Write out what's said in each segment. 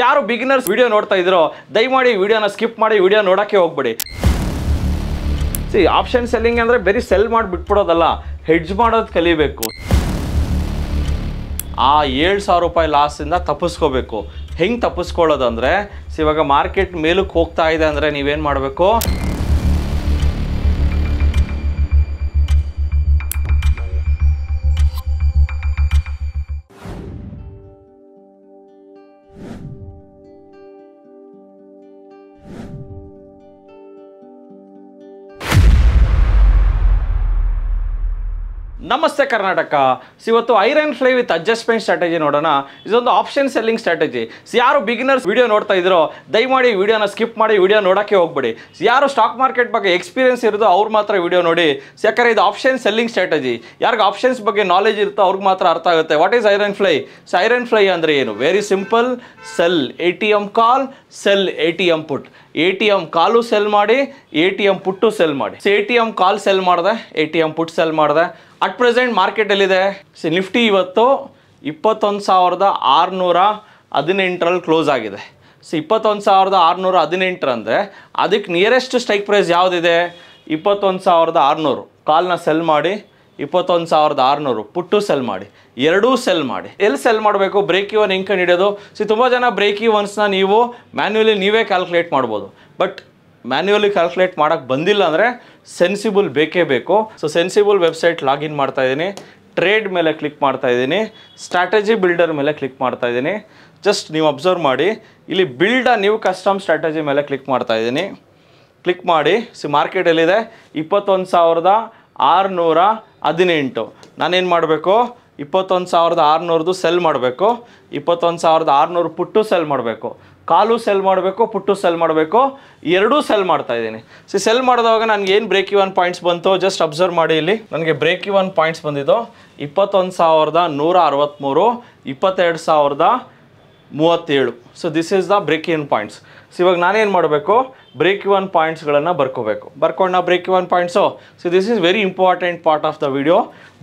ಯಾರು beginners video ನೋಡ್ತಾ ಇದ್ರೋ ದಯಮಾಡಿ ವಿಡಿಯೋನ ಸ್ಕಿಪ್ ಮಾಡಿ ವಿಡಿಯೋ ನೋಡೋಕ್ಕೆ ಹೋಗ್ಬೇಡಿ ಸಿ ಆಪ್ಷನ್ ಸೆಲ್ಲಿಂಗ್ ಅಂದರೆ ಬರೀ ಸೆಲ್ ಮಾಡಿ ಬಿಟ್ಬಿಡೋದಲ್ಲ ಹೆಡ್ಜ್ ಮಾಡೋದು ಕಲಿಬೇಕು ಆ ಏಳು ಸಾವಿರ ರೂಪಾಯಿ ಲಾಸಿಂದ ತಪ್ಪಿಸ್ಕೋಬೇಕು ಹೆಂಗೆ ತಪ್ಪಿಸ್ಕೊಳ್ಳೋದು ಸಿ ಇವಾಗ ಮಾರ್ಕೆಟ್ ಮೇಲಕ್ಕೆ ಹೋಗ್ತಾ ಇದೆ ಅಂದರೆ ನೀವೇನು ಮಾಡಬೇಕು ನಮಸ್ತೆ ಕರ್ನಾಟಕ ಇವತ್ತು iron fly with adjustment strategy ನೋಡೋಣ ಇದೊಂದು ಆಪ್ಷನ್ ಸೆಲ್ಲಿಂಗ್ ಸ್ಟ್ರಾಟಜಿ ಯಾರು ಬಿಗಿನರ್ಸ್ ವಿಡಿಯೋ ನೋಡ್ತಾ ಇದ್ರೋ ದಯಮಾಡಿ ವಿಡಿಯೋನ ಸ್ಕಿಪ್ ಮಾಡಿ ವಿಡಿಯೋ ನೋಡೋಕ್ಕೆ ಹೋಗ್ಬೇಡಿ ಯಾರು ಸ್ಟಾಕ್ ಮಾರ್ಕೆಟ್ ಬಗ್ಗೆ ಎಕ್ಸ್ಪೀರಿಯನ್ಸ್ ಇರೋದು ಅವ್ರು ಮಾತ್ರ ವಿಡಿಯೋ ನೋಡಿ ಯಾಕಂದರೆ ಇದು ಆಪ್ಷನ್ ಸೆಲ್ಲಿಂಗ್ ಸ್ಟ್ರಾಟಜಿ ಯಾರಿಗೆ ಆಪ್ಷನ್ಸ್ ಬಗ್ಗೆ ನಾಲೆಜ್ ಇರುತ್ತೋ ಅವ್ರಿಗೆ ಮಾತ್ರ ಅರ್ಥ ಆಗುತ್ತೆ what is iron fly so iron fly ಅಂದರೆ ಏನು very simple sell A T M call sell A T M put A T M call sell ಮಾಡಿ A T M put sell ಮಾಡಿ A T M call sell ಮಾಡಿದೆ A T M put sell ಮಾಡಿದೆ at present ಮಾರ್ಕೆಟಲ್ಲಿದೆ so Nifty ಇವತ್ತು ಇಪ್ಪತ್ತೊಂದು ಸಾವಿರದ ಆರುನೂರ ಹದಿನೆಂಟರಲ್ಲಿ ಕ್ಲೋಸ್ ಆಗಿದೆ ಸೊ ಇಪ್ಪತ್ತೊಂದು ಸಾವಿರದ ಆರುನೂರ ಹದಿನೆಂಟರಂದರೆ ಅದಕ್ಕೆ ನಿಯರೆಸ್ಟ್ ಸ್ಟ್ರೈಕ್ ಪ್ರೈಸ್ ಯಾವುದಿದೆ ಇಪ್ಪತ್ತೊಂದು ಸಾವಿರದ ಆರುನೂರು ಕಾಲನ್ನ ಸೆಲ್ ಮಾಡಿ ಇಪ್ಪತ್ತೊಂದು ಸಾವಿರದ ಆರುನೂರು ಪುಟ್ಟು ಸೆಲ್ ಮಾಡಿ ಎರಡೂ ಸೆಲ್ ಮಾಡಿ ಎಲ್ಲಿ ಸೆಲ್ ಮಾಡಬೇಕು ಬ್ರೇಕ್ ಒನ್ ಇನ್ಕಮ್ ಹಿಡಿಯೋದು ಸಿ ತುಂಬ ಜನ ಬ್ರೇಕ್ ಒನ್ಸ್ನ ನೀವು ಮ್ಯಾನ್ಯುವಲಿ ನೀವೇ ಕ್ಯಾಲ್ಕುಲೇಟ್ ಮಾಡ್ಬೋದು ಬಟ್ ಮ್ಯಾನ್ಯುವಲಿ ಕ್ಯಾಲ್ಕುಲೇಟ್ ಮಾಡೋಕ್ಕೆ ಬಂದಿಲ್ಲ ಅಂದರೆ ಸೆನ್ಸಿಬಲ್ ಬೇಕೇ ಬೇಕು ಸೊ ಸೆನ್ಸಿಬಲ್ ವೆಬ್ಸೈಟ್ ಲಾಗಿನ್ ಮಾಡ್ತಾ ಇದ್ದೀನಿ ಟ್ರೇಡ್ ಮೇಲೆ ಕ್ಲಿಕ್ ಮಾಡ್ತಾ ಇದ್ದೀನಿ ಸ್ಟ್ರಾಟಜಿ ಬಿಲ್ಡರ್ ಮೇಲೆ ಕ್ಲಿಕ್ ಮಾಡ್ತಾ ಇದ್ದೀನಿ ಜಸ್ಟ್ ನೀವು ಅಬ್ಸರ್ವ್ ಮಾಡಿ ಇಲ್ಲಿ ಬಿಲ್ಡ ನೀವು ಕಸ್ಟಮ್ ಸ್ಟ್ರಾಟಜಿ ಮೇಲೆ ಕ್ಲಿಕ್ ಮಾಡ್ತಾ ಇದ್ದೀನಿ ಕ್ಲಿಕ್ ಮಾಡಿ ಸಿ ಮಾರ್ಕೆಟಲ್ಲಿದೆ ಇಪ್ಪತ್ತೊಂದು ಸಾವಿರದ ಆರುನೂರ ಹದಿನೆಂಟು ನಾನೇನು ಮಾಡಬೇಕು ಇಪ್ಪತ್ತೊಂದು ಸಾವಿರದ ಆರುನೂರದು ಸೆಲ್ ಮಾಡಬೇಕು ಇಪ್ಪತ್ತೊಂದು ಸಾವಿರದ ಆರುನೂರು ಪುಟ್ಟು ಸೆಲ್ ಮಾಡಬೇಕು ಕಾಲು ಸೆಲ್ ಮಾಡಬೇಕು ಪುಟ್ಟು ಸೆಲ್ ಮಾಡಬೇಕು ಎರಡೂ ಸೆಲ್ ಮಾಡ್ತಾ ಇದ್ದೀನಿ ಸೊ ಸೆಲ್ ಮಾಡಿದಾಗ ನನಗೆ ಏನು ಬ್ರೇಕ್ ಇವನ್ ಪಾಯಿಂಟ್ಸ್ ಬಂತು ಜಸ್ಟ್ ಅಬ್ಸರ್ವ್ ಮಾಡಿ ಇಲ್ಲಿ ನನಗೆ ಬ್ರೇಕ್ ಇವನ್ ಪಾಯಿಂಟ್ಸ್ ಬಂದಿದ್ದು ಇಪ್ಪತ್ತೊಂದು ಸಾವಿರದ ನೂರ ಅರವತ್ತ್ಮೂರು ಇಪ್ಪತ್ತೆರಡು ಸಾವಿರದ ಮೂವತ್ತೇಳು so this is the break even points so ಇವಾಗ ನಾನೇನು ಮಾಡಬೇಕು ಬ್ರೇಕ್ ಒನ್ ಪಾಯಿಂಟ್ಸ್ಗಳನ್ನು ಬರ್ಕೋಬೇಕು ಬರ್ಕೊಂಡು ನಾವು break even points so this is very important part of the video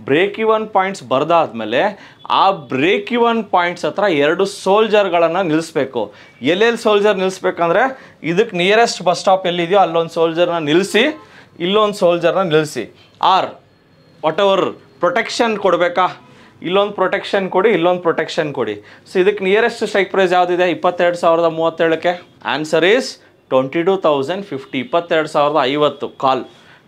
break even points ಬರೆದಾದ್ಮೇಲೆ ಆ ಬ್ರೇಕ್ ಇವನ್ ಪಾಯಿಂಟ್ಸ್ ಹತ್ರ ಎರಡು ಸೋಲ್ಜರ್ಗಳನ್ನು ನಿಲ್ಲಿಸ್ಬೇಕು ಎಲ್ಲೆಲ್ಲಿ ಸೋಲ್ಜರ್ ನಿಲ್ಲಿಸ್ಬೇಕಂದ್ರೆ ಇದಕ್ಕೆ ನಿಯರೆಸ್ಟ್ ಬಸ್ ಸ್ಟಾಪ್ ಎಲ್ಲಿದೆಯೋ ಅಲ್ಲೊಂದು ಸೋಲ್ಜರ್ನ ನಿಲ್ಲಿಸಿ ಇಲ್ಲೊಂದು ಸೋಲ್ಜರ್ನ ನಿಲ್ಲಿಸಿ ಆರ್ ವಾಟ್ ಎವರ್ ಪ್ರೊಟೆಕ್ಷನ್ ಕೊಡಬೇಕಾ ಇಲ್ಲೊಂದು ಪ್ರೊಟೆಕ್ಷನ್ ಕೊಡಿ ಇಲ್ಲೊಂದು ಪ್ರೊಟೆಕ್ಷನ್ ಕೊಡಿ ಸೊ ಇದಕ್ಕೆ ನಿಯರೆಸ್ಟ್ ಸ್ಟ್ರೈಕ್ ಪ್ರೈಸ್ ಯಾವುದಿದೆ ಇಪ್ಪತ್ತೆರಡು ಸಾವಿರದ ಮೂವತ್ತೇಳಕ್ಕೆ answer is twenty two thousand fifty ಇಪ್ಪತ್ತೆರಡು ಸಾವಿರದ ಐವತ್ತು ಕಾಲ್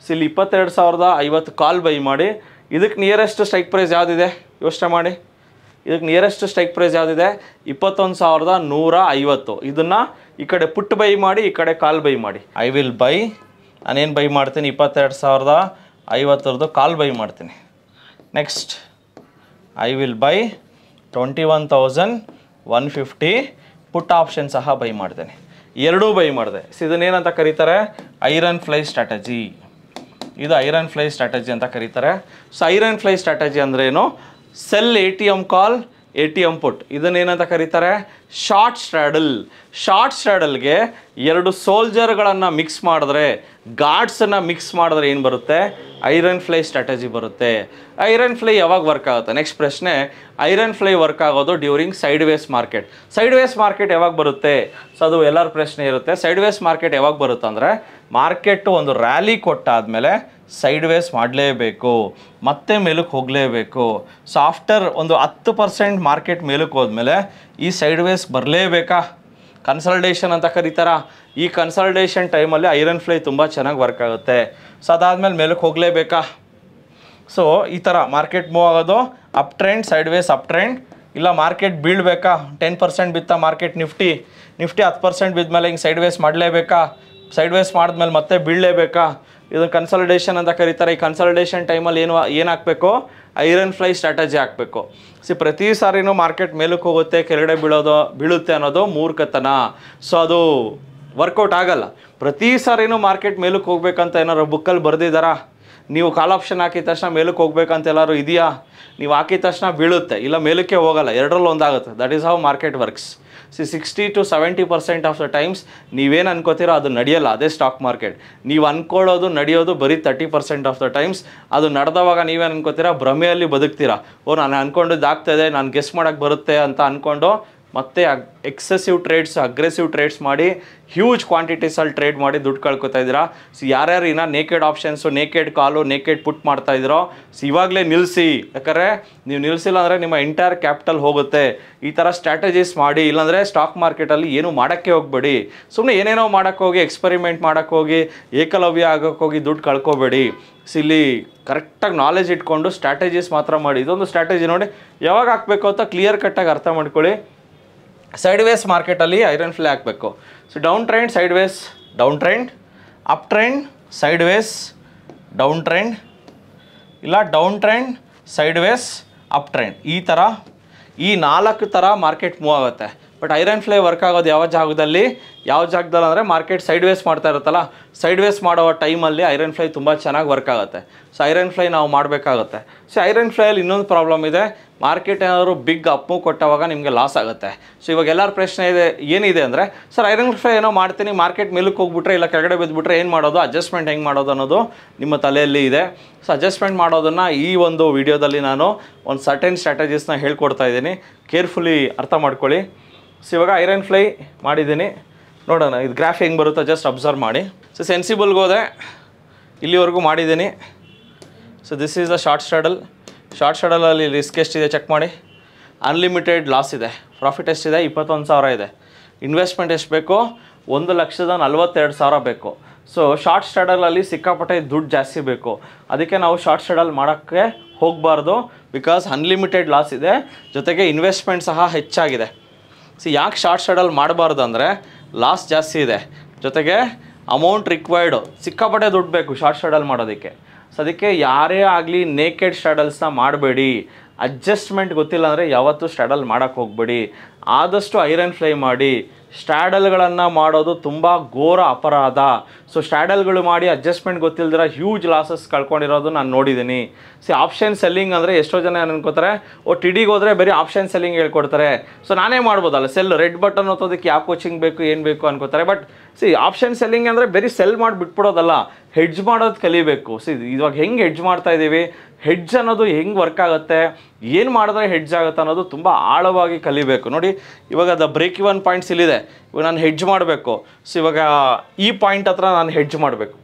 ಸೊ ಇಲ್ಲಿ ಇಪ್ಪತ್ತೆರಡು ಸಾವಿರದ ಐವತ್ತು ಕಾಲ್ ಬೈ ಮಾಡಿ ಇದಕ್ಕೆ ನಿಯರೆಸ್ಟ್ ಸ್ಟ್ರೈಕ್ ಪ್ರೈಸ್ ಯಾವುದಿದೆ ಯೋಚನೆ ಮಾಡಿ ಇದಕ್ಕೆ ನಿಯರೆಸ್ಟ್ ಸ್ಟ್ರೈಕ್ ಪ್ರೈಸ್ ಯಾವುದಿದೆ ಇಪ್ಪತ್ತೊಂದು ಸಾವಿರದ ನೂರ ಐವತ್ತು ಇದನ್ನು ಈ ಕಡೆ ಪುಟ್ ಬೈ ಮಾಡಿ ಈ ಕಡೆ ಕಾಲ್ ಬೈ ಮಾಡಿ ಐ ವಿಲ್ ಬೈ ನಾನೇನು ಬೈ ಮಾಡ್ತೀನಿ ಇಪ್ಪತ್ತೆರಡು ಸಾವಿರದ ಐವತ್ತರದು ಕಾಲ್ ಬೈ ಮಾಡ್ತೀನಿ next I will buy twenty one thousand one fifty put option ಸಹ ಬೈ ಮಾಡ್ತೇನೆ ಎರಡೂ ಬೈ ಮಾಡಿದೆ ಸೊ ಇದನ್ನೇನಂತ ಕರೀತಾರೆ ಐರನ್ ಫ್ಲೈ ಸ್ಟ್ರಾಟಜಿ ಇದು ಐರನ್ ಫ್ಲೈ ಸ್ಟ್ರಾಟಜಿ ಅಂತ ಕರೀತಾರೆ ಸೊ ಐರನ್ ಫ್ಲೈ ಸ್ಟ್ರಾಟಜಿ ಅಂದರೆ ಏನು sell A T M call A T M put ಇದನ್ನೇನಂತ ಕರೀತಾರೆ ಶಾರ್ಟ್ ಸ್ಟ್ರಾಡಲ್ ಶಾರ್ಟ್ ಸ್ಟ್ರಾಡಲ್ಗೆ ಎರಡು ಸೋಲ್ಜರ್ಗಳನ್ನು ಮಿಕ್ಸ್ ಮಾಡಿದ್ರೆ ಗಾರ್ಡ್ಸನ್ನು ಮಿಕ್ಸ್ ಮಾಡಿದ್ರೆ ಏನು ಬರುತ್ತೆ ಐರನ್ ಫ್ಲೈ ಸ್ಟ್ರಾಟಜಿ ಬರುತ್ತೆ ಐರನ್ ಫ್ಲೈ ಯಾವಾಗ ವರ್ಕ್ ಆಗುತ್ತೆ ನೆಕ್ಸ್ಟ್ ಪ್ರಶ್ನೆ ಐರನ್ ಫ್ಲೈ ವರ್ಕ್ ಆಗೋದು during sideways market sideways market ಯಾವಾಗ ಬರುತ್ತೆ ಸೊ ಅದು ಎಲ್ಲರ ಪ್ರಶ್ನೆ ಇರುತ್ತೆ ಸೈಡ್ ವೇಸ್ ಮಾರ್ಕೆಟ್ ಯಾವಾಗ ಬರುತ್ತೆ ಅಂದರೆ ಮಾರ್ಕೆಟ್ ಒಂದು ರ್ಯಾಲಿ ಕೊಟ್ಟಾದಮೇಲೆ ಸೈಡ್ ವೇಸ್ ಮಾಡಲೇಬೇಕು ಮತ್ತೆ ಮೇಲಕ್ಕೆ ಹೋಗಲೇಬೇಕು ಸೊ ಆಫ್ಟರ್ ಒಂದು ಹತ್ತು ಪರ್ಸೆಂಟ್ ಮಾರ್ಕೆಟ್ ಮೇಲಕ್ಕೆ ಹೋದ್ಮೇಲೆ ಈ ಸೈಡ್ ವೇಸ್ ಬರಲೇಬೇಕಾ ಕನ್ಸಲ್ಟೇಷನ್ ಅಂತ ಕರೀತಾರ ಈ ಕನ್ಸಲ್ಟೇಷನ್ ಟೈಮಲ್ಲಿ ಐರನ್ ಫ್ಲೈ ತುಂಬ ಚೆನ್ನಾಗಿ ವರ್ಕ್ ಆಗುತ್ತೆ ಸೊ ಅದಾದಮೇಲೆ ಮೇಲಕ್ಕೆ ಹೋಗಲೇಬೇಕಾ ಸೊ ಈ ಥರ ಮಾರ್ಕೆಟ್ ಮೂವ್ ಆಗೋದು uptrend sideways uptrend ಇಲ್ಲ ಮಾರ್ಕೆಟ್ ಬೀಳಬೇಕಾ ಟೆನ್ ಪರ್ಸೆಂಟ್ ಬಿತ್ತಾ ಮಾರ್ಕೆಟ್ ನಿಫ್ಟಿ ನಿಫ್ಟಿ ಹತ್ತು ಪರ್ಸೆಂಟ್ ಬಿದ್ಮೇಲೆ ಹಿಂಗೆ ಸೈಡ್ ವೇಸ್ ಮಾಡಲೇಬೇಕಾ ಸೈಡ್ ವೇಸ್ ಮಾಡಿದ್ಮೇಲೆ ಮತ್ತೆ ಬೀಳಲೇಬೇಕಾ ಇದನ್ನು ಕನ್ಸಲ್ಟೇಷನ್ ಅಂತ ಕರೀತಾರೆ ಈ ಕನ್ಸಲ್ಟೇಷನ್ ಟೈಮಲ್ಲಿ ಏನು ಏನು ಐರನ್ ಫ್ಲೈ ಸ್ಟ್ರಾಟಜಿ ಹಾಕಬೇಕು ಸಿ ಪ್ರತಿ ಸಾರಿನೂ ಮಾರ್ಕೆಟ್ ಮೇಲಕ್ಕೆ ಹೋಗುತ್ತೆ ಕೆಳಗಡೆ ಬೀಳೋದು ಬೀಳುತ್ತೆ ಅನ್ನೋದು ಮೂರ್ಖತನ ಸೊ ಅದು ವರ್ಕೌಟ್ ಆಗಲ್ಲ ಪ್ರತಿ ಸಾರಿನೂ ಮಾರ್ಕೆಟ್ ಮೇಲಕ್ಕೆ ಹೋಗ್ಬೇಕಂತ ಏನಾರು ಬುಕ್ಕಲ್ಲಿ ಬರೆದಿದ್ದಾರಾ ನೀವು ಕಾಲ್ ಆಪ್ಷನ್ ಹಾಕಿದ ತಕ್ಷಣ ಮೇಲಕ್ಕೆ ಹೋಗ್ಬೇಕಂತ ಎಲ್ಲರೂ ಇದೆಯಾ ನೀವು ಹಾಕಿದ ತಕ್ಷಣ ಬೀಳುತ್ತೆ ಇಲ್ಲ ಮೇಲಕ್ಕೆ ಹೋಗಲ್ಲ ಎರಡರಲ್ಲಿ ಒಂದಾಗುತ್ತೆ that is how market works see sixty to seventy percent of the times ನೀವೇನು ಅನ್ಕೋತೀರೋ ಅದು ನಡೆಯಲ್ಲ ಅದೇ ಸ್ಟಾಕ್ ಮಾರ್ಕೆಟ್ ನೀವು ಅನ್ಕೊಳ್ಳೋದು ನಡೆಯೋದು ಬರೀ thirty percent of the times ಅದು ನಡೆದವಾಗ ನೀವೇನು ಅನ್ಕೋತೀರಾ ಭ್ರಮೆಯಲ್ಲಿ ಬದುಕ್ತೀರಾ ಓ ನಾನು ಅನ್ಕೊಂಡು ಇದಾಗ್ತದೆ ನಾನು ಗೆಸ್ ಮಾಡೋಕ್ಕೆ ಬರುತ್ತೆ ಅಂತ ಅಂದ್ಕೊಂಡು ಮತ್ತು ಅಗ್ ಎಕ್ಸೆಸಿವ್ ಟ್ರೇಡ್ಸ್ ಅಗ್ರೆಸಿವ್ ಟ್ರೇಡ್ಸ್ ಮಾಡಿ ಹ್ಯೂಜ್ ಕ್ವಾಂಟಿಟೀಸಲ್ಲಿ ಟ್ರೇಡ್ ಮಾಡಿ ದುಡ್ಡು ಕಳ್ಕೊತಾ ಇದ್ದೀರಾ ಸೊ ಯಾರ್ಯಾರು ಇನ್ನೂ naked options naked call naked put ಮಾಡ್ತಾ ಇದ್ದೀರೋ ಸೊ ಇವಾಗಲೇ ನಿಲ್ಲಿಸಿ ಯಾಕಂದರೆ ನೀವು ನಿಲ್ಲಿಸಿಲ್ಲ ಅಂದರೆ ನಿಮ್ಮ ಎಂಟೈರ್ ಕ್ಯಾಪಿಟಲ್ ಹೋಗುತ್ತೆ ಈ ಥರ ಸ್ಟ್ರಾಟಜೀಸ್ ಮಾಡಿ ಇಲ್ಲಾಂದರೆ ಸ್ಟಾಕ್ ಮಾರ್ಕೆಟಲ್ಲಿ ಏನೂ ಮಾಡೋಕ್ಕೆ ಹೋಗಬೇಡಿ ಸುಮ್ಮನೆ ಏನೇನೋ ಮಾಡೋಕ್ಕೋಗಿ ಹೋಗಿ ಎಕ್ಸ್ಪೆರಿಮೆಂಟ್ ಮಾಡೋಕ್ಕೋಗಿ ಹೋಗಿ ಏಕಲವ್ಯ ಆಗೋಕ್ಕೋಗಿ ಹೋಗಿ ದುಡ್ಡು ಕಳ್ಕೊಬೇಡಿ ಸೊ ಇಲ್ಲಿ ಕರೆಕ್ಟಾಗಿ ನಾಲೆಜ್ ಇಟ್ಕೊಂಡು ಸ್ಟ್ರಾಟಜೀಸ್ ಮಾತ್ರ ಮಾಡಿ ಇದೊಂದು ಸ್ಟ್ರಾಟಜಿ ನೋಡಿ ಯಾವಾಗ ಹಾಕ್ಬೇಕು ಅಂತ ಕ್ಲಿಯರ್ ಕಟ್ಟಾಗಿ ಅರ್ಥ ಮಾಡ್ಕೊಳ್ಳಿ ಸೈಡ್ ವೇಸ್ ಮಾರ್ಕೆಟಲ್ಲಿ ಐರನ್ ಫ್ಲೇ ಹಾಕಬೇಕು so downtrend sideways downtrend uptrend sideways downtrend ಇಲ್ಲ downtrend sideways uptrend ಈ ಥರ ಈ ನಾಲ್ಕು ಥರ ಮಾರ್ಕೆಟ್ ಮೂವ್ ಆಗುತ್ತೆ ಬಟ್ ಐರನ್ ಫ್ಲೈ ವರ್ಕ್ ಆಗೋದು ಯಾವ ಜಾಗದಲ್ಲಿ ಯಾವ ಜಾಗದಲ್ಲಿ ಅಂದರೆ ಮಾರ್ಕೆಟ್ ಸೈಡ್ ವೇಸ್ ಮಾಡ್ತಾ ಇರುತ್ತಲ್ಲ ಸೈಡ್ ವೇಸ್ ಮಾಡೋ ಟೈಮಲ್ಲಿ ಐರನ್ ಫ್ಲೈ ತುಂಬ ಚೆನ್ನಾಗಿ ವರ್ಕ್ ಆಗುತ್ತೆ ಸೊ ಐರನ್ ಫ್ಲೈ ನಾವು ಮಾಡಬೇಕಾಗುತ್ತೆ ಸೊ ಐರನ್ ಫ್ಲೈಯಲ್ಲಿ ಇನ್ನೊಂದು ಪ್ರಾಬ್ಲಮ್ ಇದೆ ಮಾರ್ಕೆಟ್ ಏನಾದರೂ ಬಿಗ್ ಅಪ್ಪು ಕೊಟ್ಟವಾಗ ನಿಮಗೆ ಲಾಸ್ ಆಗುತ್ತೆ ಸೊ ಇವಾಗ ಎಲ್ಲರ ಪ್ರಶ್ನೆ ಇದೆ ಏನಿದೆ ಅಂದರೆ ಸರ್ ಐರನ್ ಫ್ಲೈ ಏನೋ ಮಾಡ್ತೀನಿ ಮಾರ್ಕೆಟ್ ಮೇಲಕ್ಕೆ ಹೋಗ್ಬಿಟ್ರೆ ಇಲ್ಲ ಕೆಳಗಡೆ ಬಿದ್ದುಬಿಟ್ರೆ ಏನು ಮಾಡೋದು ಅಡ್ಜಸ್ಟ್ಮೆಂಟ್ ಹೆಂಗೆ ಮಾಡೋದು ಅನ್ನೋದು ನಿಮ್ಮ ತಲೆಯಲ್ಲಿ ಇದೆ ಸೊ ಅಡ್ಜಸ್ಟ್ಮೆಂಟ್ ಮಾಡೋದನ್ನು ಈ ಒಂದು ವಿಡಿಯೋದಲ್ಲಿ ನಾನು ಒಂದು ಸರ್ಟೆನ್ ಸ್ಟ್ರಾಟಜೀಸ್ನ ಹೇಳ್ಕೊಡ್ತಾ ಇದ್ದೀನಿ ಕೇರ್ಫುಲಿ ಅರ್ಥ ಮಾಡ್ಕೊಳ್ಳಿ ಸೊ ಇವಾಗ ಐರನ್ ಫ್ಲೈ ಮಾಡಿದ್ದೀನಿ ನೋಡೋಣ ಇದು ಗ್ರಾಫ್ ಹೆಂಗೆ ಬರುತ್ತೋ ಜಸ್ಟ್ ಅಬ್ಸರ್ವ್ ಮಾಡಿ ಸೊ ಸೆನ್ಸಿಬಲ್ಗೆ ಹೋದೆ ಇಲ್ಲಿವರೆಗೂ ಮಾಡಿದ್ದೀನಿ so this is the short straddle short ಸ್ಟಡಲಲ್ಲಿ ರಿಸ್ಕ್ ಎಷ್ಟಿದೆ ಚೆಕ್ ಮಾಡಿ ಅನ್ಲಿಮಿಟೆಡ್ ಲಾಸ್ ಇದೆ ಪ್ರಾಫಿಟ್ ಎಷ್ಟಿದೆ ಇಪ್ಪತ್ತೊಂದು ಸಾವಿರ ಇದೆ ಇನ್ವೆಸ್ಟ್ಮೆಂಟ್ ಎಷ್ಟು ಬೇಕು ಒಂದು ಲಕ್ಷದ ನಲ್ವತ್ತೆರಡು ಸಾವಿರ ಬೇಕು ಸೊ ಶಾರ್ಟ್ ಸ್ಟಡಲಲ್ಲಿ ಸಿಕ್ಕಾಪಟ್ಟೆ ದುಡ್ಡು ಜಾಸ್ತಿ ಬೇಕು ಅದಕ್ಕೆ ನಾವು ಶಾರ್ಟ್ ಸ್ಟಡಲ್ ಮಾಡೋಕ್ಕೆ ಹೋಗಬಾರ್ದು ಬಿಕಾಸ್ ಅನ್ಲಿಮಿಟೆಡ್ ಲಾಸ್ ಇದೆ ಜೊತೆಗೆ ಇನ್ವೆಸ್ಟ್ಮೆಂಟ್ ಸಹ ಹೆಚ್ಚಾಗಿದೆ ಸಿ ಯಾಕೆ ಶಾರ್ಟ್ ಶೆಡಲ್ ಮಾಡಬಾರ್ದು ಅಂದರೆ ಲಾಸ್ ಜಾಸ್ತಿ ಇದೆ ಜೊತೆಗೆ ಅಮೌಂಟ್ ರಿಕ್ವೈರ್ಡು ಸಿಕ್ಕಾಪಟ್ಟೆ ದುಡ್ಡು ಬೇಕು ಶಾರ್ಟ್ ಶೆಡಲ್ ಮಾಡೋದಕ್ಕೆ ಸೊ ಅದಕ್ಕೆ ಯಾರೇ ಆಗಲಿ ನೇಕೆಡ್ ಸ್ಟ್ಯಾಡಲ್ಸ್ನ ಮಾಡಬೇಡಿ ಅಡ್ಜಸ್ಟ್ಮೆಂಟ್ ಗೊತ್ತಿಲ್ಲ ಅಂದರೆ ಯಾವತ್ತೂ ಸ್ಟ್ಯಾಡಲ್ ಮಾಡೋಕ್ಕೆ ಹೋಗಬೇಡಿ ಆದಷ್ಟು ಐರನ್ ಫ್ಲೈ ಮಾಡಿ ಸ್ಟ್ಯಾಡಲ್ಗಳನ್ನು ಮಾಡೋದು ತುಂಬ ಘೋರ ಅಪರಾಧ ಸೊ ಸ್ಟ್ಯಾಡಲ್ಗಳು ಮಾಡಿ ಅಡ್ಜಸ್ಟ್ಮೆಂಟ್ ಗೊತ್ತಿಲ್ದಿರ ಹ್ಯೂಜ್ ಲಾಸಸ್ ಕಳ್ಕೊಂಡಿರೋದು ನಾನು ನೋಡಿದ್ದೀನಿ ಸಿ ಆಪ್ಷನ್ ಸೆಲ್ಲಿಂಗ್ ಅಂದರೆ ಎಷ್ಟೋ ಜನ ಅನ್ಕೋತಾರೆ ಓ ಟಿಡಿಗೆ ಹೋದರೆ ಬರೀ ಆಪ್ಷನ್ ಸೆಲ್ಲಿಂಗ್ ಹೇಳ್ಕೊಡ್ತಾರೆ ಸೊ ನಾನೇ ಮಾಡ್ಬೋದಲ್ಲ ಸೆಲ್ ರೆಡ್ ಬಟನ್ ಓದೋದಕ್ಕೆ ಯಾವ ಕೋಚಿಂಗ್ ಬೇಕು ಏನು ಬೇಕು ಅನ್ಕೋತಾರೆ ಬಟ್ ಸಿ ಆಪ್ಷನ್ ಸೆಲ್ಲಿಂಗ್ ಅಂದರೆ ಬರೀ ಸೆಲ್ ಮಾಡಿ ಬಿಟ್ಬಿಡೋದಲ್ಲ ಹೆಡ್ಜ್ ಮಾಡೋದು ಕಲಿಬೇಕು ಸಿ ಇವಾಗ ಹೆಂಗೆ ಹೆಡ್ಜ್ ಮಾಡ್ತಾ ಇದ್ದೀವಿ ಹೆಡ್ಜ್ ಅನ್ನೋದು ಹೆಂಗೆ ವರ್ಕ್ ಆಗುತ್ತೆ ಏನು ಮಾಡಿದ್ರೆ ಹೆಡ್ಜ್ ಆಗುತ್ತೆ ಅನ್ನೋದು ತುಂಬ ಆಳವಾಗಿ ಕಲಿಬೇಕು ನೋಡಿ ಇವಾಗ ದ ಬ್ರೇಕ್ ಇವನ್ ಪಾಯಿಂಟ್ಸ್ ಇಲ್ಲಿದೆ ಇವಾಗ ನಾನು ಹೆಡ್ಜ್ ಮಾಡಬೇಕು ಸೊ ಇವಾಗ ಈ ಪಾಯಿಂಟ್ ಹತ್ರ ನಾನು ಹೆಡ್ಜ್ ಮಾಡಬೇಕು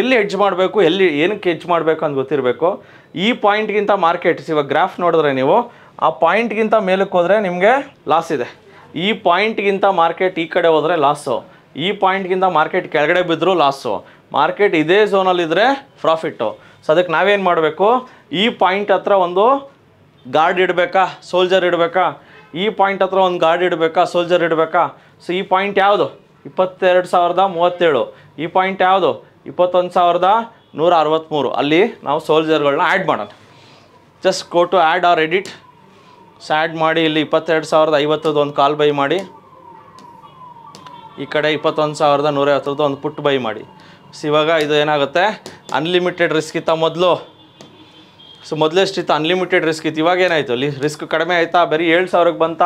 ಎಲ್ಲಿ ಹೆಡ್ಜ್ ಮಾಡಬೇಕು ಎಲ್ಲಿ ಏನಕ್ಕೆ ಹೆಡ್ಜ್ ಮಾಡಬೇಕು ಅಂತ ಗೊತ್ತಿರಬೇಕು ಈ ಪಾಯಿಂಟ್ಗಿಂತ ಮಾರ್ಕೆಟ್ಸ್ ಇವಾಗ ಗ್ರಾಫ್ ನೋಡಿದ್ರೆ ನೀವು ಆ ಪಾಯಿಂಟ್ಗಿಂತ ಮೇಲಕ್ಕೆ ಹೋದರೆ ನಿಮಗೆ ಲಾಸ್ ಇದೆ ಈ ಪಾಯಿಂಟ್ಗಿಂತ ಮಾರ್ಕೆಟ್ ಈ ಕಡೆ ಹೋದರೆ ಲಾಸು ಈ ಪಾಯಿಂಟ್ಗಿಂತ ಮಾರ್ಕೆಟ್ ಕೆಳಗಡೆ ಬಿದ್ದರೂ ಲಾಸು ಮಾರ್ಕೆಟ್ ಇದೇ ಝೋನಲ್ಲಿದ್ದರೆ ಪ್ರಾಫಿಟ್ಟು ಸೊ ಅದಕ್ಕೆ ನಾವೇನು ಮಾಡಬೇಕು ಈ ಪಾಯಿಂಟ್ ಹತ್ರ ಒಂದು ಗಾರ್ಡ್ ಇಡಬೇಕಾ ಸೋಲ್ಜರ್ ಇಡಬೇಕಾ ಈ ಪಾಯಿಂಟ್ ಹತ್ರ ಒಂದು ಗಾರ್ಡ್ ಇಡಬೇಕಾ ಸೋಲ್ಜರ್ ಇಡಬೇಕಾ ಸೊ ಈ ಪಾಯಿಂಟ್ ಯಾವುದು ಇಪ್ಪತ್ತೆರಡು ಸಾವಿರದ ಮೂವತ್ತೇಳು ಈ ಪಾಯಿಂಟ್ ಯಾವುದು ಇಪ್ಪತ್ತೊಂದು ಸಾವಿರದ ನೂರ ಅರವತ್ತ್ಮೂರು ಅಲ್ಲಿ ನಾವು ಸೋಲ್ಜರ್ಗಳನ್ನ ಆ್ಯಡ್ ಮಾಡೋಣ just go to add or edit so add ಮಾಡಿ ಇಲ್ಲಿ ಇಪ್ಪತ್ತೆರಡು ಸಾವಿರದ ಐವತ್ತದೊಂದು ಒಂದು ಕಾಲ್ ಬೈ ಮಾಡಿ ಈ ಕಡೆ ಇಪ್ಪತ್ತೊಂದು ಸಾವಿರದ ನೂರೈವತ್ತರದ್ದು ಒಂದು ಪುಟ್ ಬೈ ಮಾಡಿ ಸೊ ಇವಾಗ ಇದು ಏನಾಗುತ್ತೆ ಅನ್ಲಿಮಿಟೆಡ್ ರಿಸ್ಕ್ ಇತ್ತ ಮೊದಲು ಸೊ ಮೊದಲು ಅನ್ಲಿಮಿಟೆಡ್ ರಿಸ್ಕ್ ಇತ್ತು ಇವಾಗ ಏನಾಯಿತು ಅಲ್ಲಿ ರಿಸ್ಕ್ ಕಡಿಮೆ ಆಯಿತಾ ಬರೀ ಏಳು ಸಾವಿರಕ್ಕೆ ಬಂತ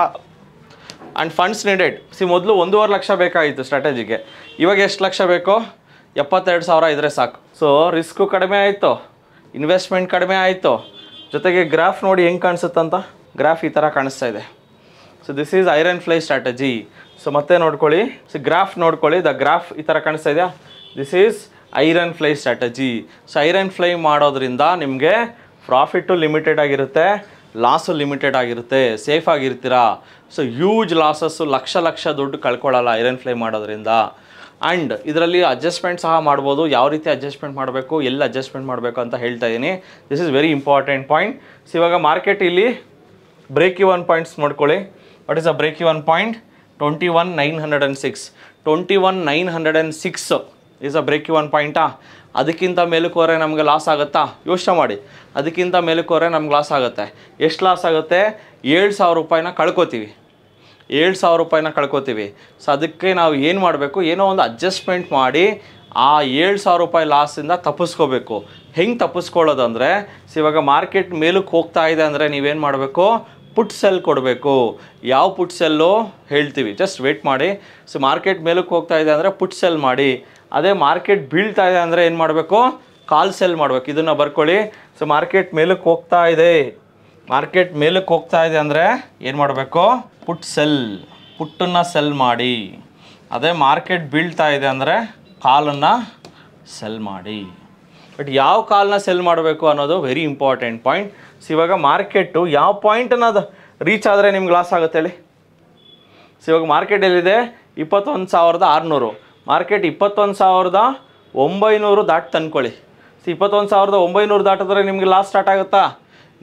ಆ್ಯಂಡ್ ಫಂಡ್ಸ್ ನೀಡೆಡ್ ಸಿ ಮೊದಲು ಒಂದೂವರೆ ಲಕ್ಷ ಬೇಕಾಗಿತ್ತು ಸ್ಟ್ರಾಟಜಿಗೆ ಇವಾಗ ಎಷ್ಟು ಲಕ್ಷ ಬೇಕು ಎಪ್ಪತ್ತೆರಡು ಸಾವಿರ ಇದ್ದರೆ ಸಾಕು ಸೊ ರಿಸ್ಕು ಕಡಿಮೆ ಆಯಿತು ಇನ್ವೆಸ್ಟ್ಮೆಂಟ್ ಕಡಿಮೆ ಆಯಿತು ಜೊತೆಗೆ ಗ್ರಾಫ್ ನೋಡಿ ಹೆಂಗೆ ಕಾಣಿಸುತ್ತಂತ ಗ್ರಾಫ್ ಈ ಥರ ಕಾಣಿಸ್ತಾ ಇದೆ so this is iron fly strategy so ಮತ್ತೆ ನೋಡ್ಕೊಳ್ಳಿ ಸೊ ಗ್ರಾಫ್ ನೋಡ್ಕೊಳ್ಳಿ ದ ಗ್ರಾಫ್ ಈ ಥರ ಕಾಣಿಸ್ತಾ ಇದೆಯಾ this is iron fly strategy so iron fly ಮಾಡೋದ್ರಿಂದ ನಿಮಗೆ ಪ್ರಾಫಿಟ್ಟು ಲಿಮಿಟೆಡ್ ಆಗಿರುತ್ತೆ ಲಾಸು ಲಿಮಿಟೆಡ್ ಆಗಿರುತ್ತೆ ಸೇಫ್ ಆಗಿರ್ತೀರಾ so huge losses lakh lakh ದುಡ್ಡು ಕಳ್ಕೊಳ್ಳಲ್ಲ ಐರನ್ ಫ್ಲೈ ಮಾಡೋದ್ರಿಂದ ಆ್ಯಂಡ್ ಇದರಲ್ಲಿ ಅಡ್ಜಸ್ಟ್ಮೆಂಟ್ ಸಹ ಮಾಡ್ಬೋದು ಯಾವ ರೀತಿ ಅಡ್ಜಸ್ಟ್ಮೆಂಟ್ ಮಾಡಬೇಕು ಎಲ್ಲಿ ಅಡ್ಜಸ್ಟ್ಮೆಂಟ್ ಮಾಡಬೇಕು ಅಂತ ಹೇಳ್ತಾ ಇದ್ದೀನಿ this is very important point so ಇವಾಗ ಮಾರ್ಕೆಟ್ ಇಲ್ಲಿ ಬ್ರೇಕ್ ಇವನ್ ಪಾಯಿಂಟ್ಸ್ ನೋಡ್ಕೊಳ್ಳಿ uh one point twenty nine hundred and six twenty one nine hundred and six is uh break even ಪಾಯಿಂಟಾ ಅದಕ್ಕಿಂತ ಮೇಲಕ್ಕೆ ನಮಗೆ ಲಾಸ್ ಆಗುತ್ತಾ ಯೋಚನೆ ಮಾಡಿ ಅದಕ್ಕಿಂತ ಮೇಲಕ್ಕೆ ನಮ್ಗೆ ಲಾಸ್ ಆಗುತ್ತೆ ಎಷ್ಟು ಲಾಸ್ ಆಗುತ್ತೆ ಏಳು ಸಾವಿರ ರೂಪಾಯಿನ ಕಳ್ಕೊತೀವಿ ಏಳು ಸಾವಿರ ರೂಪಾಯಿನ ಕಳ್ಕೊತೀವಿ ಸೊ ಅದಕ್ಕೆ ನಾವು ಏನು ಮಾಡಬೇಕು ಏನೋ ಒಂದು ಅಡ್ಜಸ್ಟ್ಮೆಂಟ್ ಮಾಡಿ ಆ ಏಳು ಸಾವಿರ ರೂಪಾಯಿ ಲಾಸಿಂದ ತಪ್ಪಿಸ್ಕೋಬೇಕು ಹೆಂಗೆ ತಪ್ಪಿಸ್ಕೊಳ್ಳೋದಂದರೆ ಸೊ ಇವಾಗ ಮಾರ್ಕೆಟ್ ಮೇಲಕ್ಕೆ ಹೋಗ್ತಾ ಇದೆ ಅಂದರೆ ನೀವೇನು ಮಾಡಬೇಕು ಪುಟ್ ಸೆಲ್ ಕೊಡಬೇಕು ಯಾವ ಪುಟ್ ಸೆಲ್ಲು ಹೇಳ್ತೀವಿ ಜಸ್ಟ್ ವೆಯ್ಟ್ ಮಾಡಿ ಸೊ ಮಾರ್ಕೆಟ್ ಮೇಲಕ್ಕೆ ಹೋಗ್ತಾ ಇದೆ ಅಂದರೆ ಪುಟ್ ಸೆಲ್ ಮಾಡಿ ಅದೇ ಮಾರ್ಕೆಟ್ ಬೀಳ್ತಾ ಇದೆ ಅಂದರೆ ಏನು ಮಾಡಬೇಕು ಕಾಲ್ ಸೆಲ್ ಮಾಡಬೇಕು ಇದನ್ನು ಬರ್ಕೊಳ್ಳಿ ಸೊ ಮಾರ್ಕೆಟ್ ಮೇಲಕ್ಕೆ ಹೋಗ್ತಾ ಇದೆ ಮಾರ್ಕೆಟ್ ಮೇಲಕ್ಕೆ ಹೋಗ್ತಾ ಇದೆ ಅಂದರೆ ಏನು ಮಾಡಬೇಕು ಪುಟ್ ಸೆಲ್ ಪುಟ್ಟನ್ನು ಸೆಲ್ ಮಾಡಿ ಅದೇ ಮಾರ್ಕೆಟ್ ಬೀಳ್ತಾ ಇದೆ ಅಂದರೆ ಕಾಲನ್ನು ಸೆಲ್ ಮಾಡಿ ಬಟ್ ಯಾವ ಕಾಲನ್ನ ಸೆಲ್ ಮಾಡಬೇಕು ಅನ್ನೋದು ವೆರಿ ಇಂಪಾರ್ಟೆಂಟ್ ಪಾಯಿಂಟ್ ಸೊ ಇವಾಗ ಮಾರ್ಕೆಟು ಯಾವ ಪಾಯಿಂಟನ್ನು ಅದು ರೀಚ್ ಆದರೆ ನಿಮ್ಗೆ ಲಾಸ್ ಆಗುತ್ತೆ ಹೇಳಿ ಸೊ ಇವಾಗ ಮಾರ್ಕೆಟ್ ಎಲ್ಲಿದೆ ಇಪ್ಪತ್ತೊಂದು ಸಾವಿರದ ಆರುನೂರು ಮಾರ್ಕೆಟ್ ಇಪ್ಪತ್ತೊಂದು ಸಾವಿರದ ಒಂಬೈನೂರು ದಾಟಿ ತಂದ್ಕೊಳ್ಳಿ ಸೊ ಇಪ್ಪತ್ತೊಂದು ಸಾವಿರದ ಒಂಬೈನೂರು ದಾಟಿದ್ರೆ ನಿಮ್ಗೆ ಲಾಸ್ ಸ್ಟಾರ್ಟ್ ಆಗುತ್ತಾ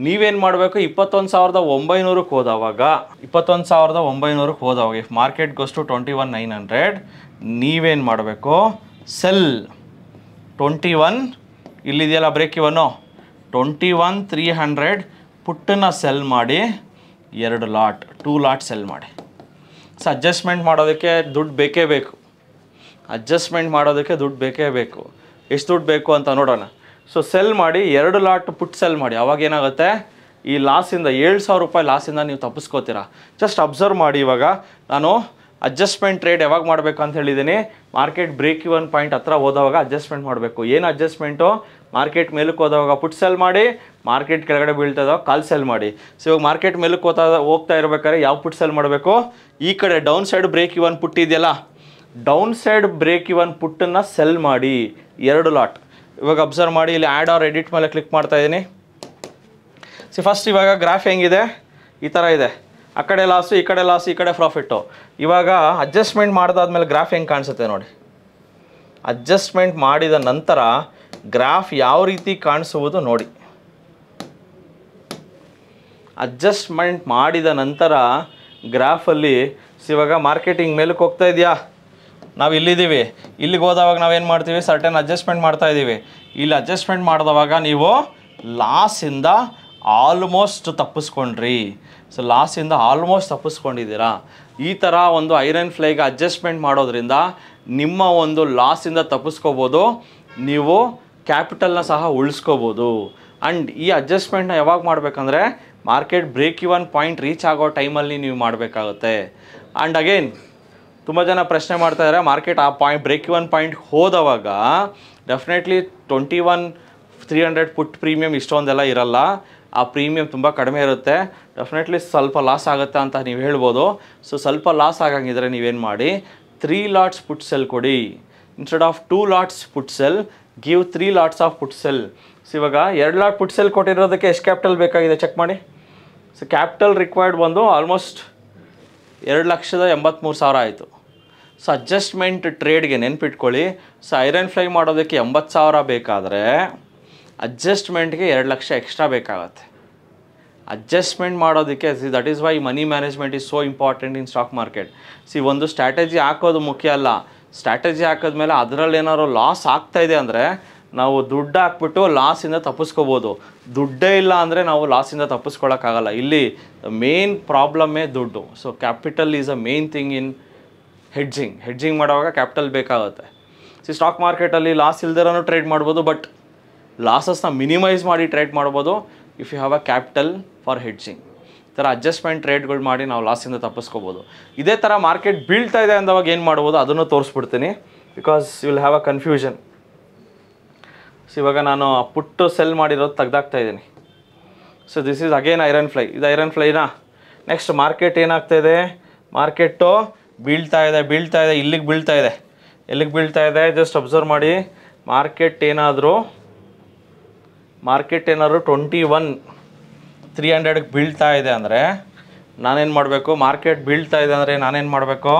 ನೀವೇನು ಮಾಡಬೇಕು ಇಪ್ಪತ್ತೊಂದು ಸಾವಿರದ ಒಂಬೈನೂರಕ್ಕೆ ಹೋದವಾಗ ಇಪ್ಪತ್ತೊಂದು ಸಾವಿರದ ಒಂಬೈನೂರಕ್ಕೆ ಹೋದವಾಗ if market twenty one nine hundred ನೀವೇನು ಮಾಡಬೇಕು ಸೆಲ್ ಟ್ವೆಂಟಿ ಒನ್ ಇಲ್ಲಿದೆಯಲ್ಲ break even twenty one three hundred ಪುಟ್ಟನ್ನ ಸೆಲ್ ಮಾಡಿ ಎರಡು ಲಾಟ್ ಟೂ ಲಾಟ್ ಸೆಲ್ ಮಾಡಿ ಸೊ ಅಡ್ಜಸ್ಟ್ಮೆಂಟ್ ಮಾಡೋದಕ್ಕೆ ದುಡ್ಡು ಬೇಕೇ ಬೇಕು ಅಡ್ಜಸ್ಟ್ಮೆಂಟ್ ಮಾಡೋದಕ್ಕೆ ದುಡ್ಡು ಬೇಕೇ ಬೇಕು ಎಷ್ಟು ದುಡ್ಡು ಬೇಕು ಅಂತ ನೋಡೋಣ ಸೊ ಸೆಲ್ ಮಾಡಿ ಎರಡು ಲಾಟ್ ಪುಟ್ ಸೆಲ್ ಮಾಡಿ ಅವಾಗ ಏನಾಗುತ್ತೆ ಈ ಲಾಸಿಂದ ಏಳು ಸಾವಿರ ರೂಪಾಯಿ ಲಾಸಿಂದ ನೀವು ತಪ್ಪಿಸ್ಕೋತೀರಾ ಜಸ್ಟ್ ಅಬ್ಸರ್ವ್ ಮಾಡಿ ಇವಾಗ ನಾನು ಅಡ್ಜಸ್ಟ್ಮೆಂಟ್ ರೇಟ್ ಯಾವಾಗ ಮಾಡಬೇಕು ಅಂತ ಹೇಳಿದ್ದೀನಿ ಮಾರ್ಕೆಟ್ ಬ್ರೇಕ್ ಇವನ್ ಪಾಯಿಂಟ್ ಹತ್ರ ಹೋದವಾಗ ಅಡ್ಜಸ್ಟ್ಮೆಂಟ್ ಮಾಡಬೇಕು ಏನು ಅಡ್ಜಸ್ಟ್ಮೆಂಟು ಮಾರ್ಕೆಟ್ ಮೇಲಕ್ಕೆ ಹೋದವಾಗ ಪುಟ್ ಸೆಲ್ ಮಾಡಿ ಮಾರ್ಕೆಟ್ ಕೆಳಗಡೆ ಬೀಳ್ತಾ ಇದ್ದಾವೆ ಕಾಲ್ ಸೆಲ್ ಮಾಡಿ ಸೊ ಇವಾಗ ಮಾರ್ಕೆಟ್ ಮೇಲಕ್ಕೆ ಹೋಗ್ತಾ ಹೋಗ್ತಾ ಇರಬೇಕಾದ್ರೆ ಯಾವ ಪುಟ್ ಸೆಲ್ ಮಾಡಬೇಕು ಈ ಕಡೆ downside break even put ಇದೆಯಲ್ಲ ಡೌನ್ ಸೈಡ್ ಬ್ರೇಕ್ ಇವನ್ ಪುಟ್ಟನ್ನು ಸೆಲ್ ಮಾಡಿ ಎರಡು ಲಾಟ್ ಇವಾಗ ಅಬ್ಸರ್ವ್ ಮಾಡಿ ಇಲ್ಲಿ ಆ್ಯಡ್ ಆರ್ ಎಡಿಟ್ ಮೇಲೆ ಕ್ಲಿಕ್ ಮಾಡ್ತಾ ಇದ್ದೀನಿ ಸೊ ಫಸ್ಟ್ ಇವಾಗ ಗ್ರಾಫ್ ಹೆಂಗಿದೆ ಈ ಥರ ಇದೆ ಆ ಕಡೆ ಲಾಸು ಈ ಕಡೆ ಲಾಸು ಈ ಕಡೆ ಪ್ರಾಫಿಟ್ಟು ಇವಾಗ ಅಡ್ಜಸ್ಟ್ಮೆಂಟ್ ಮಾಡಿದಾದ್ಮೇಲೆ ಗ್ರಾಫ್ ಹೆಂಗೆ ಕಾಣಿಸುತ್ತೆ ನೋಡಿ ಅಡ್ಜಸ್ಟ್ಮೆಂಟ್ ಮಾಡಿದ ನಂತರ ಗ್ರಾಫ್ ಯಾವ ರೀತಿ ಕಾಣಿಸುವುದು ನೋಡಿ ಅಡ್ಜಸ್ಟ್ಮೆಂಟ್ ಮಾಡಿದ ನಂತರ ಗ್ರಾಫಲ್ಲಿ ಇವಾಗ ಮಾರ್ಕೆಟಿಂಗ್ ಮೇಲಕ್ಕೆ ಹೋಗ್ತಾ ಇದೆಯಾ ನಾವು ಇಲ್ಲಿದ್ದೀವಿ ಇಲ್ಲಿಗೆ ಹೋದವಾಗ ನಾವೇನು ಮಾಡ್ತೀವಿ ಸರ್ಟನ್ ಅಡ್ಜಸ್ಟ್ಮೆಂಟ್ ಮಾಡ್ತಾ ಇದ್ದೀವಿ ಇಲ್ಲಿ ಅಡ್ಜಸ್ಟ್ಮೆಂಟ್ ಮಾಡಿದವಾಗ ನೀವು ಲಾಸಿಂದ ಆಲ್ಮೋಸ್ಟ್ ತಪ್ಪಿಸ್ಕೊಂಡ್ರಿ ಸೊ ಲಾಸಿಂದ ಆಲ್ಮೋಸ್ಟ್ ತಪ್ಪಿಸ್ಕೊಂಡಿದ್ದೀರಾ ಈ ಥರ ಒಂದು ಐರನ್ ಫ್ಲೈಗೆ ಅಡ್ಜಸ್ಟ್ಮೆಂಟ್ ಮಾಡೋದ್ರಿಂದ ನಿಮ್ಮ ಒಂದು ಲಾಸಿಂದ ತಪ್ಪಿಸ್ಕೋಬೋದು ನೀವು ಕ್ಯಾಪಿಟಲ್ನ ಸಹ ಉಳಿಸ್ಕೋಬೋದು ಆ್ಯಂಡ್ ಈ ಅಡ್ಜಸ್ಟ್ಮೆಂಟ್ನ ಯಾವಾಗ ಮಾಡಬೇಕಂದ್ರೆ market break even point reach ಆಗೋ ಟೈಮಲ್ಲಿ ನೀವು ಮಾಡಬೇಕಾಗುತ್ತೆ ಆ್ಯಂಡ್ ಅಗೇನ್ ತುಂಬ ಜನ ಪ್ರಶ್ನೆ ಮಾಡ್ತಾ ಇದ್ದಾರೆ ಮಾರ್ಕೆಟ್ ಆ ಪಾಯಿಂಟ್ ಬ್ರೇಕ್ ಇವನ್ ಪಾಯಿಂಟ್ ಹೋದವಾಗ definitely twenty one three hundred put premium ಇಷ್ಟೊಂದೆಲ್ಲ ಇರಲ್ಲ ಆ ಪ್ರೀಮಿಯಂ ತುಂಬ ಕಡಿಮೆ ಇರುತ್ತೆ ಡೆಫಿನೆಟ್ಲಿ ಸ್ವಲ್ಪ ಲಾಸ್ ಆಗುತ್ತೆ ಅಂತ ನೀವು ಹೇಳ್ಬೋದು ಸೊ ಸ್ವಲ್ಪ ಲಾಸ್ ಆಗಂಗಿದ್ರೆ ನೀವೇನು ಮಾಡಿ ತ್ರೀ ಲಾಟ್ಸ್ ಪುಟ್ ಸೆಲ್ ಕೊಡಿ instead of two lots put sell give three lots of put sell so ಇವಾಗ ಎರಡು ಲಾಟ್ ಪುಟ್ ಸೆಲ್ ಕೊಟ್ಟಿರೋದಕ್ಕೆ ಎಷ್ಟು ಕ್ಯಾಪಿಟಲ್ ಬೇಕಾಗಿದೆ ಚೆಕ್ ಮಾಡಿ ಸೊ ಕ್ಯಾಪಿಟಲ್ ರಿಕ್ವೈರ್ಡ್ ಬಂದು ಆಲ್ಮೋಸ್ಟ್ ಎರಡು ಲಕ್ಷದ ಎಂಬತ್ತ್ಮೂರು ಸಾವಿರ ಆಯಿತು ಸೊ ಅಡ್ಜಸ್ಟ್ಮೆಂಟ್ ಟ್ರೇಡ್ಗೆ ನೆನ್ಪಿಟ್ಕೊಳ್ಳಿ ಸೊ ಐರನ್ ಫ್ಲೈ ಮಾಡೋದಕ್ಕೆ ಎಂಬತ್ತು ಸಾವಿರ ಬೇಕಾದರೆ ಅಡ್ಜಸ್ಟ್ಮೆಂಟ್ಗೆ ಎರಡು ಲಕ್ಷ ಎಕ್ಸ್ಟ್ರಾ ಬೇಕಾಗುತ್ತೆ ಅಡ್ಜಸ್ಟ್ಮೆಂಟ್ ಮಾಡೋದಕ್ಕೆ see that is why money management is so important in stock market see ಒಂದು ಸ್ಟ್ರಾಟಜಿ ಹಾಕೋದು ಮುಖ್ಯ ಅಲ್ಲ ಸ್ಟ್ರಾಟಜಿ ಹಾಕಿದ್ಮೇಲೆ ಅದರಲ್ಲಿ ಏನಾದರೂ ಲಾಸ್ ಆಗ್ತಾಯಿದೆ ಅಂದರೆ ನಾವು ದುಡ್ಡು ಹಾಕ್ಬಿಟ್ಟು ಲಾಸಿಂದ ತಪ್ಪಿಸ್ಕೋಬೋದು ದುಡ್ಡೇ ಇಲ್ಲ ಅಂದರೆ ನಾವು ಲಾಸಿಂದ ತಪ್ಪಿಸ್ಕೊಳ್ಳೋಕ್ಕಾಗಲ್ಲ ಇಲ್ಲಿ ಮೇನ್ ಪ್ರಾಬ್ಲಮ್ಮೇ ದುಡ್ಡು so capital is a main thing in hedging hedging ಮಾಡುವಾಗ ಕ್ಯಾಪಿಟಲ್ ಬೇಕಾಗುತ್ತೆ ಸಿ ಸ್ಟಾಕ್ ಮಾರ್ಕೆಟಲ್ಲಿ ಲಾಸ್ ಇಲ್ದಿರೋನು ಟ್ರೇಡ್ ಮಾಡ್ಬೋದು ಬಟ್ ಲಾಸಸ್ನ ಮಿನಿಮೈಸ್ ಮಾಡಿ ಟ್ರೇಡ್ ಮಾಡ್ಬೋದು if you have a capital for hedging ಥರ ಅಡ್ಜಸ್ಟ್ಮೆಂಟ್ ಟ್ರೇಡ್ಗಳು ಮಾಡಿ ನಾವು ಲಾಸಿಂದ ತಪ್ಪಿಸ್ಕೋಬೋದು ಇದೇ ಥರ ಮಾರ್ಕೆಟ್ ಬೀಳ್ತಾ ಇದೆ ಅಂದವಾಗ ಏನು ಮಾಡ್ಬೋದು ಅದನ್ನು ತೋರಿಸ್ಬಿಡ್ತೀನಿ because you will have a confusion so ಇವಾಗ ನಾನು ಪುಟ್ಟು ಸೆಲ್ ಮಾಡಿರೋದು ತೆಗ್ದಾಗ್ತಾ ಇದ್ದೀನಿ so this is again iron fly ಇದು ಐರನ್ ಫ್ಲೈನಾ ನೆಕ್ಸ್ಟ್ ಮಾರ್ಕೆಟ್ ಏನಾಗ್ತಾ ಇದೆ ಮಾರ್ಕೆಟು ಬೀಳ್ತಾ ಇದೆ ಬೀಳ್ತಾ ಇದೆ ಇಲ್ಲಿಗೆ ಬೀಳ್ತಾ ಇದೆ ಎಲ್ಲಿಗೆ ಬೀಳ್ತಾ ಇದೆ ಜಸ್ಟ್ ಅಬ್ಸರ್ವ್ ಮಾಡಿ ಮಾರ್ಕೆಟ್ ಏನಾದರೂ ಮಾರ್ಕೆಟ್ ಏನಾದ್ರು ಟ್ವೆಂಟಿ ಒನ್ ತ್ರೀ ಹಂಡ್ರೆಡ್ಗೆ ಬೀಳ್ತಾ ಇದೆ ಅಂದರೆ ನಾನೇನು ಮಾಡಬೇಕು ಮಾರ್ಕೆಟ್ ಬೀಳ್ತಾ ಇದೆ ಅಂದರೆ ನಾನೇನು ಮಾಡಬೇಕು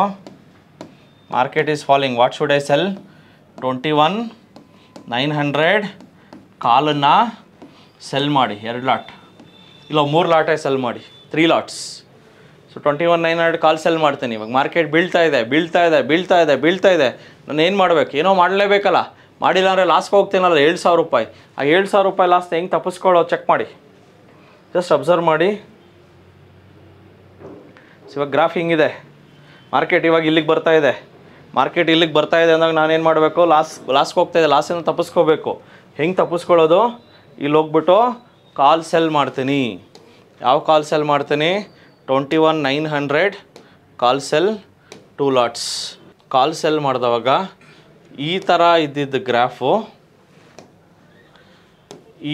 market is falling what should I sell twenty one nine hundred ಕಾಲನ್ನು ಸೆಲ್ ಮಾಡಿ ಎರಡು ಲಾಟ್ ಇಲ್ಲ ಮೂರು ಲಾಟೇ ಸೆಲ್ ಮಾಡಿ three lots so twenty one nine hundred call sell ಮಾಡ್ತೀನಿ ಇವಾಗ ಮಾರ್ಕೆಟ್ ಬೀಳ್ತಾ ಇದೆ ಬೀಳ್ತಾ ಇದೆ ಬೀಳ್ತಾ ಇದೆ ಬೀಳ್ತಾ ಇದೆ ನಾನು ಏನು ಮಾಡಬೇಕು ಏನೋ ಮಾಡಲೇಬೇಕಲ್ಲ ಮಾಡಿಲ್ಲ ಅಂದರೆ ಲಾಸ್ಗೆ ಹೋಗ್ತೀನಲ್ಲ ಏಳು ಸಾವಿರ ರೂಪಾಯಿ ಆ ಏಳು ಸಾವಿರ ರೂಪಾಯಿ ಲಾಸ್ಟ್ ಹೆಂಗೆ ತಪ್ಪಿಸ್ಕೊಳ್ಳೋ ಚೆಕ್ ಮಾಡಿ ಜಸ್ಟ್ ಅಬ್ಸರ್ವ್ ಮಾಡಿ ಇವಾಗ ಗ್ರಾಫ್ ಹಿಂಗಿದೆ ಮಾರ್ಕೆಟ್ ಇವಾಗ ಇಲ್ಲಿಗೆ ಬರ್ತಾ ಇದೆ ಮಾರ್ಕೆಟ್ ಇಲ್ಲಿಗೆ ಬರ್ತಾ ಇದೆ ಅಂದಾಗ ನಾನೇನು ಮಾಡಬೇಕು ಲಾಸ್ ಲಾಸ್ಗೆ ಹೋಗ್ತಾ ಇದೆ ಲಾಸನ್ನು ತಪ್ಪಿಸ್ಕೋಬೇಕು ಹೆಂಗೆ ತಪ್ಪಿಸ್ಕೊಳ್ಳೋದು ಇಲ್ಲಿ ಹೋಗ್ಬಿಟ್ಟು ಕಾಲ್ ಸೆಲ್ ಮಾಡ್ತೀನಿ ಯಾವ ಕಾಲ್ ಸೆಲ್ ಮಾಡ್ತೀನಿ twenty one nine hundred call sell two lots call sell ಮಾಡಿದವಾಗ ಈ ಥರ ಇದ್ದಿದ್ದ ಗ್ರಾಫು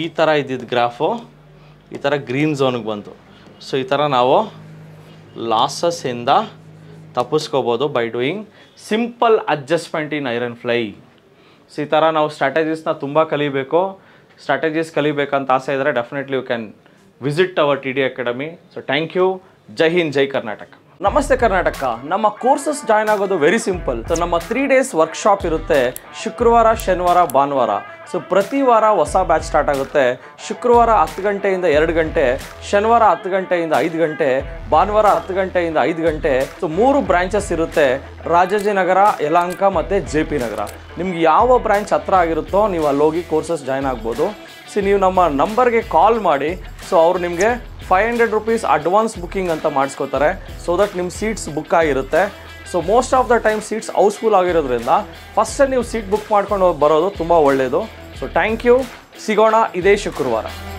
ಈ ಥರ ಇದ್ದಿದ್ದ ಗ್ರಾಫು ಈ ಥರ ಗ್ರೀನ್ ಝೋನಿಗೆ ಬಂತು ಸೊ ಈ ಥರ ನಾವು ಲಾಸಸ್ಸಿಂದ ತಪ್ಪಿಸ್ಕೋಬೋದು by doing simple adjustment in iron fly so ಈ ಥರ ನಾವು ಸ್ಟ್ರಾಟಜೀಸ್ನ ತುಂಬ ಕಲಿಬೇಕು ಸ್ಟ್ರಾಟಜೀಸ್ ಕಲಿಬೇಕಂತ ಆಸೆ ಇದ್ದರೆ definitely you can visit our T D academy so thank you ಜೈ ಹಿಂದ್ ಜೈ ಕರ್ನಾಟಕ ನಮಸ್ತೆ ಕರ್ನಾಟಕ ನಮ್ಮ ಕೋರ್ಸಸ್ ಜಾಯ್ನ್ ಆಗೋದು ವೆರಿ ಸಿಂಪಲ್ ಸೊ ನಮ್ಮ ತ್ರೀ ಡೇಸ್ ವರ್ಕ್ಶಾಪ್ ಇರುತ್ತೆ ಶುಕ್ರವಾರ ಶನಿವಾರ ಭಾನುವಾರ ಸೊ ಪ್ರತಿ ವಾರ ಹೊಸ ಬ್ಯಾಚ್ ಸ್ಟಾರ್ಟ್ ಆಗುತ್ತೆ ಶುಕ್ರವಾರ ಹತ್ತು ಗಂಟೆಯಿಂದ ಎರಡು ಗಂಟೆ ಶನಿವಾರ ಹತ್ತು ಗಂಟೆಯಿಂದ ಐದು ಗಂಟೆ ಭಾನುವಾರ ಹತ್ತು ಗಂಟೆಯಿಂದ ಐದು ಗಂಟೆ ಸೊ ಮೂರು ಬ್ರಾಂಚಸ್ ಇರುತ್ತೆ ರಾಜಾಜಿನಗರ ಯಲಹಂಕ ಮತ್ತು ಜೆ ಪಿ ನಗರ ನಿಮ್ಗೆ ಯಾವ ಬ್ರಾಂಚ್ ಹತ್ರ ಆಗಿರುತ್ತೋ ನೀವು ಅಲ್ಲಿ ಹೋಗಿ ಕೋರ್ಸಸ್ ಜಾಯ್ನ್ ಆಗ್ಬೋದು ಸೊ ನೀವು ನಮ್ಮ ನಂಬರ್ಗೆ ಕಾಲ್ ಮಾಡಿ ಸೊ ಅವರು ನಿಮಗೆ five hundred rupees advance booking ಅಂತ ಮಾಡಿಸ್ಕೋತಾರೆ ಸೊ ದಟ್ ನಿಮ್ಮ ಸೀಟ್ಸ್ ಬುಕ್ ಆಗಿರುತ್ತೆ so most of the time seats house full ಆಗಿರೋದ್ರಿಂದ ಫಸ್ಟೇ ನೀವು ಸೀಟ್ ಬುಕ್ ಮಾಡ್ಕೊಂಡು ಬರೋದು ತುಂಬ ಒಳ್ಳೆಯದು ಸೊ ಥ್ಯಾಂಕ್ ಯು ಸಿಗೋಣ ಇದೇ ಶುಕ್ರವಾರ